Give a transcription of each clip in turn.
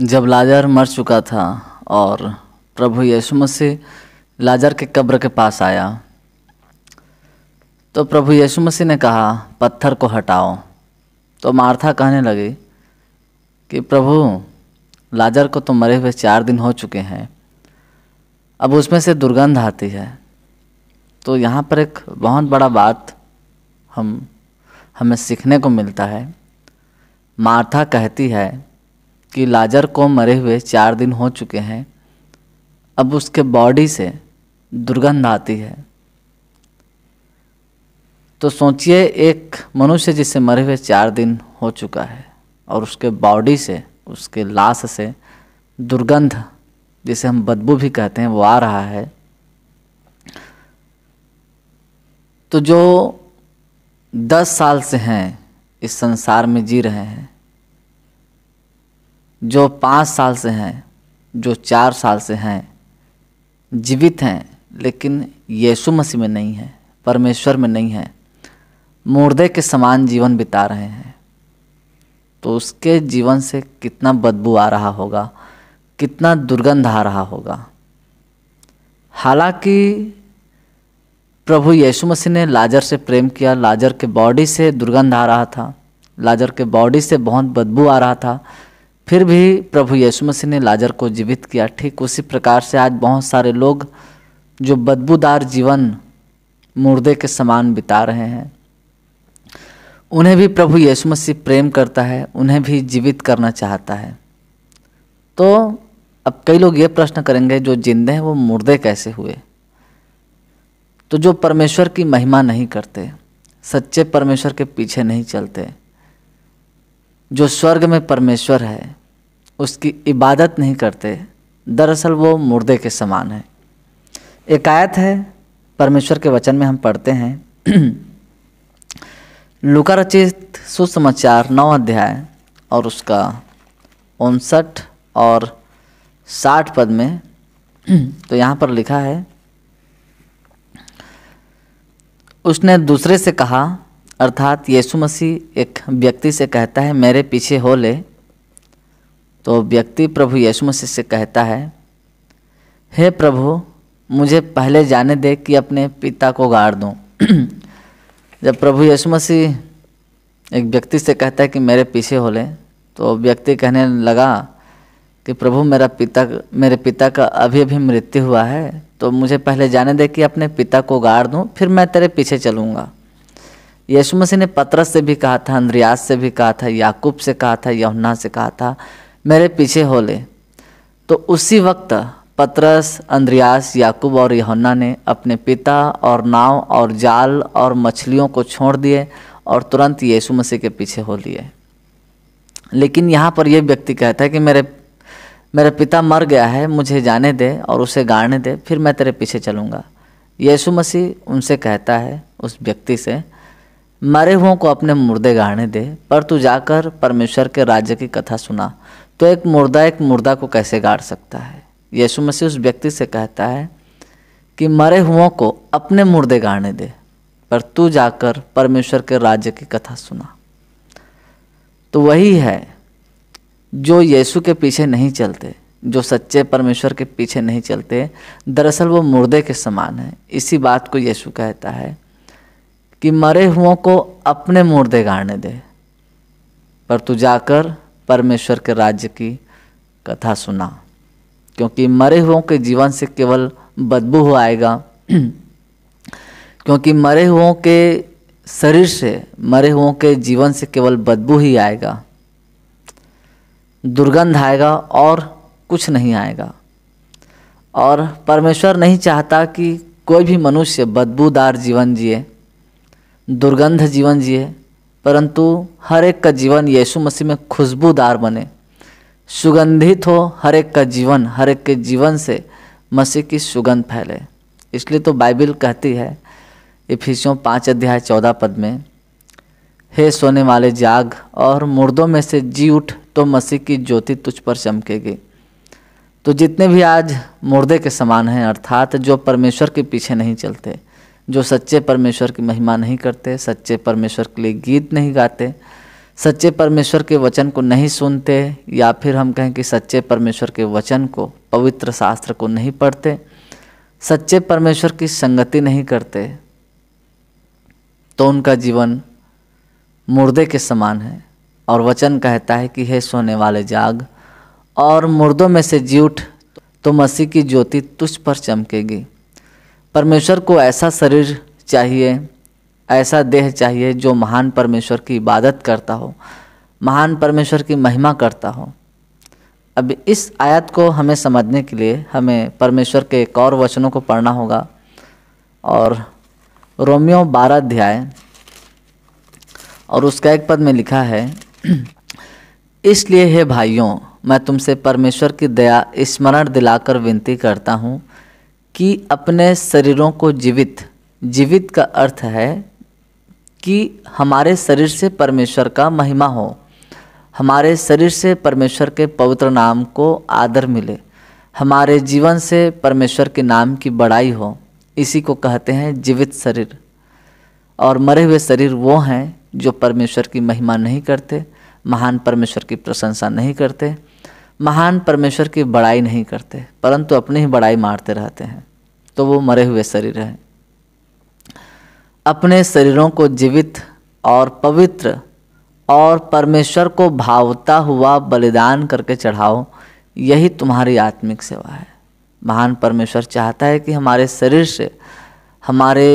जब लाजर मर चुका था और प्रभु यीशु मसीह लाजर के कब्र के पास आया तो प्रभु यीशु मसीह ने कहा पत्थर को हटाओ तो मार्था कहने लगी कि प्रभु लाजर को तो मरे हुए चार दिन हो चुके हैं अब उसमें से दुर्गंध आती है तो यहाँ पर एक बहुत बड़ा बात हम हमें सीखने को मिलता है मार्था कहती है कि लाजर को मरे हुए चार दिन हो चुके हैं अब उसके बॉडी से दुर्गंध आती है तो सोचिए एक मनुष्य जिसे मरे हुए चार दिन हो चुका है और उसके बॉडी से उसके लाश से दुर्गंध जिसे हम बदबू भी कहते हैं वो आ रहा है तो जो दस साल से हैं इस संसार में जी रहे हैं जो पाँच साल से हैं जो चार साल से हैं जीवित हैं लेकिन यीशु मसीह में नहीं है परमेश्वर में नहीं है मुर्दे के समान जीवन बिता रहे हैं तो उसके जीवन से कितना बदबू आ रहा होगा कितना दुर्गंध आ रहा होगा हालांकि प्रभु यीशु मसीह ने लाजर से प्रेम किया लाजर के बॉडी से दुर्गंध आ रहा था लाजर के बॉडी से बहुत बदबू आ रहा था फिर भी प्रभु यीशु मसीह ने लाजर को जीवित किया ठीक उसी प्रकार से आज बहुत सारे लोग जो बदबूदार जीवन मुर्दे के समान बिता रहे हैं उन्हें भी प्रभु यीशु मसीह प्रेम करता है उन्हें भी जीवित करना चाहता है तो अब कई लोग ये प्रश्न करेंगे जो जिंदे हैं वो मुर्दे कैसे हुए तो जो परमेश्वर की महिमा नहीं करते सच्चे परमेश्वर के पीछे नहीं चलते जो स्वर्ग में परमेश्वर है उसकी इबादत नहीं करते दरअसल वो मुर्दे के समान है एक आयत है परमेश्वर के वचन में हम पढ़ते हैं लुका रचित सुसमाचार नौ अध्याय और उसका उनसठ और साठ पद में तो यहाँ पर लिखा है उसने दूसरे से कहा अर्थात यीशु मसीह एक व्यक्ति से कहता है मेरे पीछे हो ले तो व्यक्ति प्रभु यशु मसीह से कहता है हे प्रभु मुझे पहले जाने दे कि अपने पिता को गाड़ दूँ जब प्रभु यशु मसीह एक व्यक्ति से कहता है कि मेरे पीछे हो ले तो व्यक्ति कहने लगा कि प्रभु मेरा पिता मेरे पिता का अभी अभी मृत्यु हुआ है तो मुझे पहले जाने दे कि अपने पिता को गाड़ दूँ फिर मैं तेरे पीछे चलूँगा यशु मसीह ने पत्रस से भी कहा था अंद्रयास से भी कहा था याकूब से कहा था यहुन्ना से कहा था मेरे पीछे हो ले तो उसी वक्त पतरस अंद्रयास याकूब और यहन्ना ने अपने पिता और नाव और जाल और मछलियों को छोड़ दिए और तुरंत यीशु मसीह के पीछे हो लिए लेकिन यहाँ पर यह व्यक्ति कहता है कि मेरे मेरा पिता मर गया है मुझे जाने दे और उसे गाड़ने दे फिर मैं तेरे पीछे चलूँगा यीशु मसीह उनसे कहता है उस व्यक्ति से मरे हुओं को अपने मुर्दे गाड़ने दे पर तू जाकर परमेश्वर के राज्य की कथा सुना तो एक मुर्दा एक मुर्दा को कैसे गाड़ सकता है यीशु मसीह उस व्यक्ति से कहता है कि मरे हुओं को अपने मुर्दे गाड़ने दे पर तू जाकर परमेश्वर के राज्य की कथा सुना तो वही है जो यीशु के पीछे नहीं चलते जो सच्चे परमेश्वर के पीछे नहीं चलते दरअसल वो मुर्दे के समान है इसी बात को यीशु कहता है कि मरे हुओं को अपने मुर्दे गाड़ने दे पर तू जाकर परमेश्वर के राज्य की कथा सुना क्योंकि मरे हुओं के जीवन से केवल बदबू हो आएगा क्योंकि मरे हुओं के शरीर से मरे हुओं के जीवन से केवल बदबू ही आएगा दुर्गंध आएगा और कुछ नहीं आएगा और परमेश्वर नहीं चाहता कि कोई भी मनुष्य बदबूदार जीवन जिए दुर्गंध जीवन जिए परंतु हर एक का जीवन यीशु मसीह में खुशबूदार बने सुगंधित हो हर एक का जीवन हर एक के जीवन से मसीह की सुगंध फैले इसलिए तो बाइबिल कहती है इफिसियों पाँच अध्याय चौदह पद में हे सोने वाले जाग और मुर्दों में से जी उठ तो मसीह की ज्योति तुझ पर चमकेगी तो जितने भी आज मुर्दे के समान हैं अर्थात जो परमेश्वर के पीछे नहीं चलते जो सच्चे परमेश्वर की महिमा नहीं करते सच्चे परमेश्वर के लिए गीत नहीं गाते सच्चे परमेश्वर के वचन को नहीं सुनते या फिर हम कहें कि सच्चे परमेश्वर के वचन को पवित्र शास्त्र को नहीं पढ़ते सच्चे परमेश्वर की संगति नहीं करते तो उनका जीवन मुर्दे के समान है और वचन कहता है कि हे सोने वाले जाग और मुर्दों में से जी उठ तो मसीह की ज्योति तुझ पर चमकेगी परमेश्वर को ऐसा शरीर चाहिए ऐसा देह चाहिए जो महान परमेश्वर की इबादत करता हो महान परमेश्वर की महिमा करता हो अब इस आयत को हमें समझने के लिए हमें परमेश्वर के एक और वचनों को पढ़ना होगा और रोमियो बारह अध्याय और उसका एक पद में लिखा है इसलिए हे भाइयों मैं तुमसे परमेश्वर की दया स्मरण दिलाकर विनती करता हूँ कि अपने शरीरों को जीवित जीवित का अर्थ है कि हमारे शरीर से परमेश्वर का महिमा हो हमारे शरीर से परमेश्वर के पवित्र नाम को आदर मिले हमारे जीवन से परमेश्वर के नाम की बड़ाई हो इसी को कहते हैं जीवित शरीर और मरे हुए शरीर वो हैं जो परमेश्वर की महिमा नहीं करते महान परमेश्वर की प्रशंसा नहीं करते महान परमेश्वर की बड़ाई नहीं करते परंतु अपनी ही बड़ाई मारते रहते हैं तो वो मरे हुए शरीर हैं अपने शरीरों को जीवित और पवित्र और परमेश्वर को भावता हुआ बलिदान करके चढ़ाओ यही तुम्हारी आत्मिक सेवा है महान परमेश्वर चाहता है कि हमारे शरीर से हमारे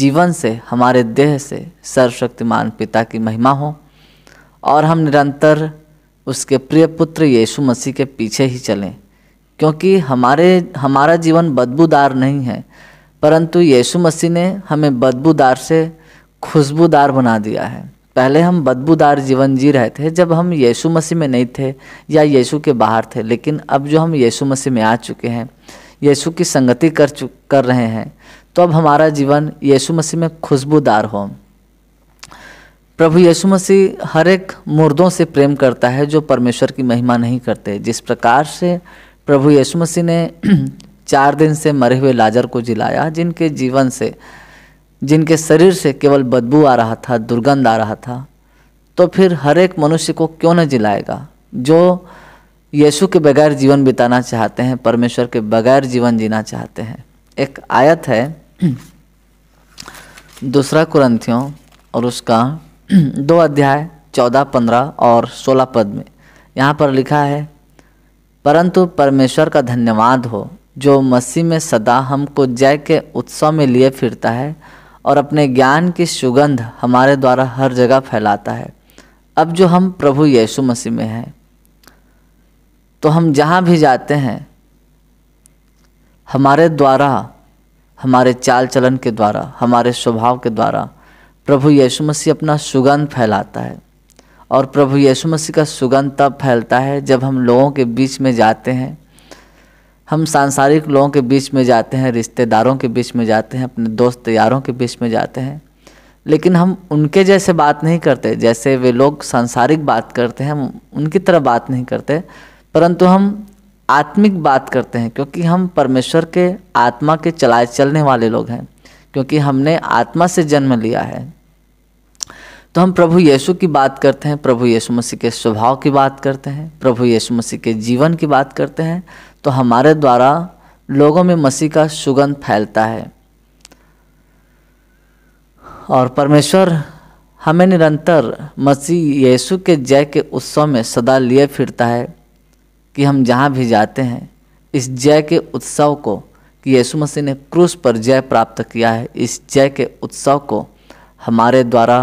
जीवन से हमारे देह से सर्वशक्तिमान पिता की महिमा हो और हम निरंतर उसके प्रिय पुत्र यीशु मसीह के पीछे ही चलें क्योंकि हमारे हमारा जीवन बदबूदार नहीं है परंतु यीशु मसीह ने हमें बदबूदार से खुशबूदार बना दिया है पहले हम बदबूदार जीवन जी रहे थे जब हम यीशु मसीह में नहीं थे या यीशु के बाहर थे लेकिन अब जो हम यीशु मसीह में आ चुके हैं यीशु की संगति कर चुक कर रहे हैं तो अब हमारा जीवन यीशु मसीह में खुशबूदार हो प्रभु यीशु मसीह हर एक मुर्दों से प्रेम करता है जो परमेश्वर की महिमा नहीं करते जिस प्रकार से प्रभु यीशु मसीह ने चार दिन से मरे हुए लाजर को जिलाया जिनके जीवन से जिनके शरीर से केवल बदबू आ रहा था दुर्गंध आ रहा था तो फिर हर एक मनुष्य को क्यों न जिलाएगा जो यीशु के बगैर जीवन बिताना चाहते हैं परमेश्वर के बगैर जीवन जीना चाहते हैं एक आयत है दूसरा कुरंथियों और उसका दो अध्याय चौदह पंद्रह और सोलह पद में यहाँ पर लिखा है परंतु परमेश्वर का धन्यवाद हो जो मसीह में सदा हमको जय के उत्सव में लिए फिरता है और अपने ज्ञान की सुगंध हमारे द्वारा हर जगह फैलाता है अब जो हम प्रभु यीशु मसीह में हैं तो हम जहाँ भी जाते हैं हमारे द्वारा हमारे चाल चलन के द्वारा हमारे स्वभाव के द्वारा प्रभु यीशु मसीह अपना सुगंध फैलाता है और प्रभु यीशु मसीह का सुगंध तब फैलता है जब हम लोगों के बीच में जाते हैं हम सांसारिक लोगों के बीच में जाते हैं रिश्तेदारों के बीच में जाते हैं अपने दोस्त यारों के बीच में जाते हैं लेकिन हम उनके जैसे बात नहीं करते जैसे वे लोग सांसारिक बात करते हैं हम उनकी तरह बात नहीं करते परंतु हम आत्मिक बात करते हैं क्योंकि हम परमेश्वर के आत्मा के चलाए चलने वाले लोग हैं क्योंकि हमने आत्मा से जन्म लिया है तो हम प्रभु यीशु की बात करते हैं प्रभु यीशु मसीह के स्वभाव की बात करते हैं प्रभु यीशु मसीह के जीवन की बात करते हैं तो हमारे द्वारा लोगों में मसीह का सुगंध फैलता है और परमेश्वर हमें निरंतर मसीह यीशु के जय के उत्सव में सदा लिए फिरता है कि हम जहाँ भी जाते हैं इस जय के उत्सव को कि यीशु मसीह ने क्रूस पर जय प्राप्त किया है इस जय के उत्सव को हमारे द्वारा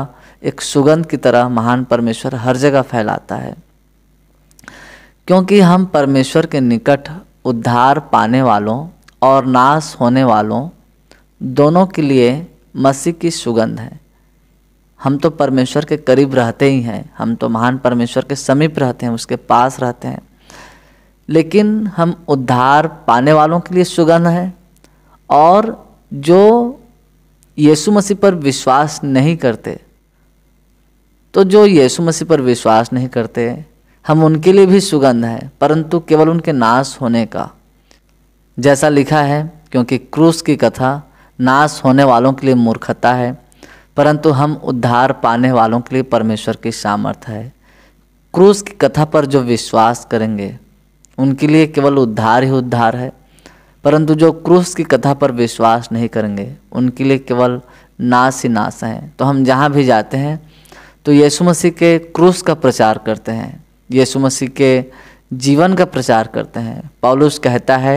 एक सुगंध की तरह महान परमेश्वर हर जगह फैलाता है क्योंकि हम परमेश्वर के निकट उद्धार पाने वालों और नाश होने वालों दोनों के लिए मसीह की सुगंध है हम तो परमेश्वर के करीब रहते ही हैं हम तो महान परमेश्वर के समीप रहते हैं उसके पास रहते हैं लेकिन हम उद्धार पाने वालों के लिए सुगंध है और जो यीशु मसीह पर विश्वास नहीं करते तो जो यीशु मसीह पर विश्वास नहीं करते हम उनके लिए भी सुगंध है परंतु केवल उनके नाश होने का जैसा लिखा है क्योंकि क्रूस की कथा नाश होने वालों के लिए मूर्खता है परंतु हम उद्धार पाने वालों के लिए परमेश्वर की सामर्थ्य है क्रूस की कथा पर जो विश्वास करेंगे उनके लिए केवल उद्धार ही उद्धार है परंतु जो क्रूस की कथा पर विश्वास नहीं करेंगे उनके लिए केवल नाश ही नाश हैं तो हम जहाँ भी जाते हैं तो यीशु मसीह के क्रूस का प्रचार करते हैं यीशु मसीह के जीवन का प्रचार करते हैं पौलुस कहता है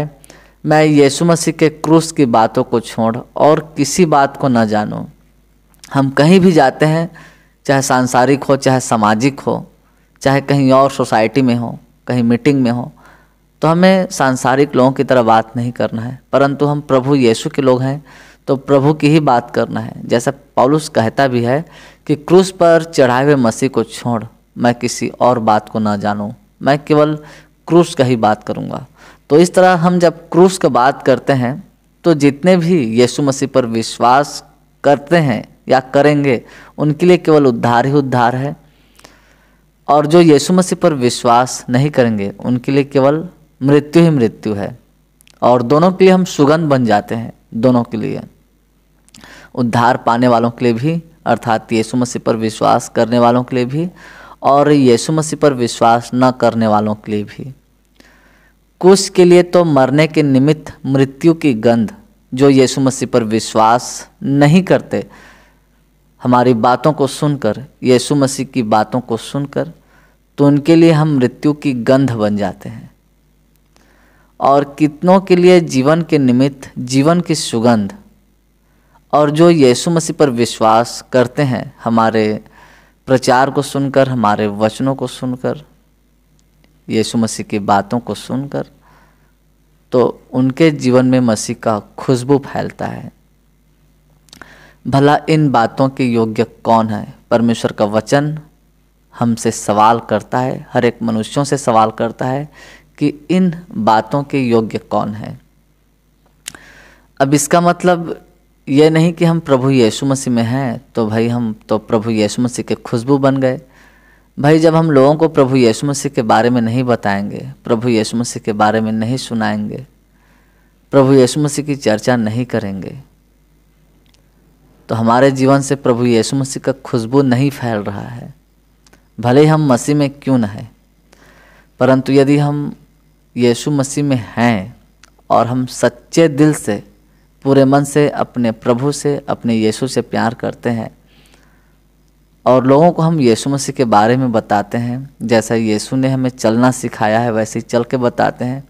मैं यीशु मसीह के क्रूस की बातों को छोड़ और किसी बात को न जानूँ हम कहीं भी जाते हैं चाहे सांसारिक हो चाहे सामाजिक हो चाहे कहीं और सोसाइटी में हो कहीं मीटिंग में हो तो हमें सांसारिक लोगों की तरह बात नहीं करना है परंतु हम प्रभु यीशु के लोग हैं तो प्रभु की ही बात करना है जैसा पौलुस कहता भी है कि क्रूस पर चढ़ाए हुए मसीह को छोड़ मैं किसी और बात को ना जानूँ मैं केवल क्रूस का ही बात करूँगा तो इस तरह हम जब क्रूस का बात करते हैं तो जितने भी यीशु मसीह पर विश्वास करते हैं या करेंगे उनके लिए केवल उद्धार ही उद्धार है और जो यीशु मसीह पर विश्वास नहीं करेंगे उनके लिए केवल मृत्यु ही मृत्यु है और दोनों के लिए हम सुगंध बन जाते हैं दोनों के लिए उद्धार पाने वालों के लिए भी अर्थात यीशु मसीह पर विश्वास करने वालों के लिए भी और यीशु मसीह पर विश्वास न करने वालों के लिए भी कुछ के लिए तो मरने के निमित्त मृत्यु की गंध जो यीशु मसीह पर विश्वास नहीं करते हमारी बातों को सुनकर यीशु मसीह की बातों को सुनकर तो उनके लिए हम मृत्यु की गंध बन जाते हैं और कितनों के लिए जीवन के निमित्त जीवन की सुगंध और जो यीशु मसीह पर विश्वास करते हैं हमारे प्रचार को सुनकर हमारे वचनों को सुनकर यीशु मसीह की बातों को सुनकर तो उनके जीवन में मसीह का खुशबू फैलता है भला इन बातों के योग्य कौन है परमेश्वर का वचन हमसे सवाल करता है हर एक मनुष्यों से सवाल करता है कि इन बातों के योग्य कौन है अब इसका मतलब ये नहीं कि हम प्रभु यीशु मसीह में हैं तो भाई हम तो प्रभु यीशु मसीह के खुशबू बन गए भाई जब हम लोगों को प्रभु यीशु मसीह के बारे में नहीं बताएंगे प्रभु यीशु मसीह के बारे में नहीं सुनाएंगे प्रभु यीशु मसीह की चर्चा नहीं करेंगे तो हमारे जीवन से प्रभु यीशु मसीह का खुशबू नहीं फैल रहा है भले ही हम मसीह में क्यों न हैं परंतु यदि हम यीशु मसीह में हैं और हम सच्चे दिल से पूरे मन से अपने प्रभु से अपने यीशु से प्यार करते हैं और लोगों को हम यीशु मसीह के बारे में बताते हैं जैसा यीशु ने हमें चलना सिखाया है वैसे ही चल के बताते हैं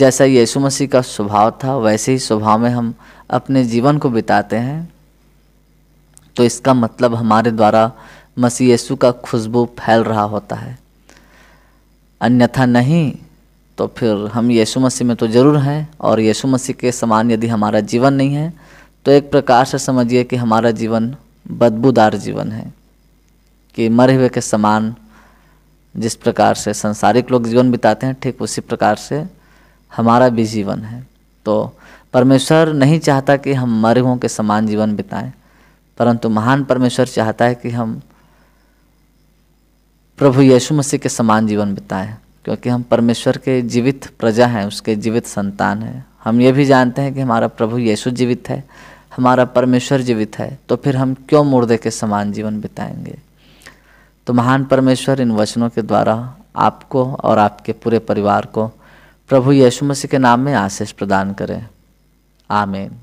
जैसा यीशु मसीह का स्वभाव था वैसे ही स्वभाव में हम अपने जीवन को बिताते हैं तो इसका मतलब हमारे द्वारा मसीह यीशु का खुशबू फैल रहा होता है अन्यथा नहीं तो फिर हम यीशु मसीह में तो ज़रूर हैं और यीशु मसीह के समान यदि हमारा जीवन नहीं है तो एक प्रकार से समझिए कि हमारा जीवन बदबूदार जीवन है कि मरे हुए के समान जिस प्रकार से संसारिक लोग जीवन बिताते हैं ठीक उसी प्रकार से हमारा भी जीवन है तो परमेश्वर नहीं चाहता कि हम मरे हुओं के समान जीवन बिताएं परंतु महान परमेश्वर चाहता है कि हम प्रभु यीशु मसीह के समान जीवन बिताएं क्योंकि हम परमेश्वर के जीवित प्रजा हैं उसके जीवित संतान हैं हम ये भी जानते हैं कि हमारा प्रभु यीशु जीवित है हमारा परमेश्वर जीवित है तो फिर हम क्यों मुर्दे के समान जीवन बिताएंगे तो महान परमेश्वर इन वचनों के द्वारा आपको और आपके पूरे परिवार को प्रभु यीशु मसीह के नाम में आशीष प्रदान करें आमेन